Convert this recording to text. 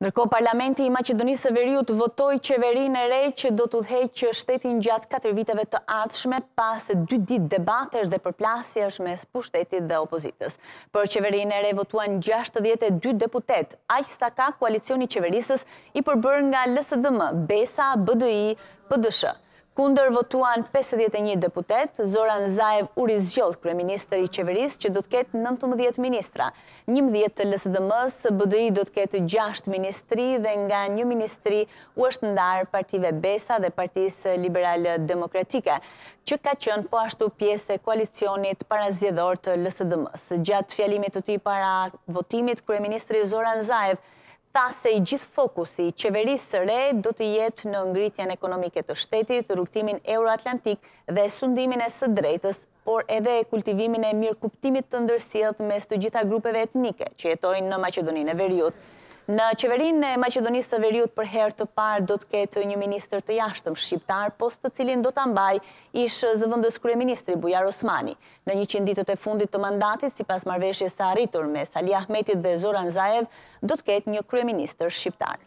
Nërko Parlamenti i Macedonisë e Veriut votoj qeverin e rej që do të dhej që shtetin gjatë 4 viteve të ardhshme pas 2 dit debatesh dhe përplasje është mes pushtetit dhe opozitës. Për qeverin e rej votuan 62 deputet, aqë sa ka koalicioni qeverisës i përbër nga LSDM, BESA, BDI, PDSH. Kunder votuan 51 deputet, Zoran Zaev u rizgjot kërë i qeveris që do të ketë 19 ministra. 11 të lësëdëmës, dhe BDI do të ketë 6 ministri dhe nga një ministri u është ndarë partive Besa dhe partis liberal demokratike, që ka qënë po ashtu pjesë e koalicionit para zjedhor të lësëdëmës. dhe Gjatë fjalimit të ti para votimit kërë Zoran Zaev, tha se i gjithë fokusi i qeverisë së re do të jetë në ngritjen ekonomike të shtetit, të rukëtimin Euro-Atlantik dhe sundimin e së drejtës, por edhe e kultivimin e mirë kuptimit të ndërsilët mes të gjitha grupeve etnike që jetojnë në Macedoninë e Veriut. Në qeverin e Macedonisë të Veriut për herë të parë do të ketë një minister të jashtëm shqiptar, post të cilin do të ambaj ishë zëvëndës kërë ministri Bujar Osmani. Në një qënditët e fundit të mandatit, si pas marveshje sa arritur me Sali Ahmetit dhe Zoran Zaev, do të ketë një kërë minister shqiptar.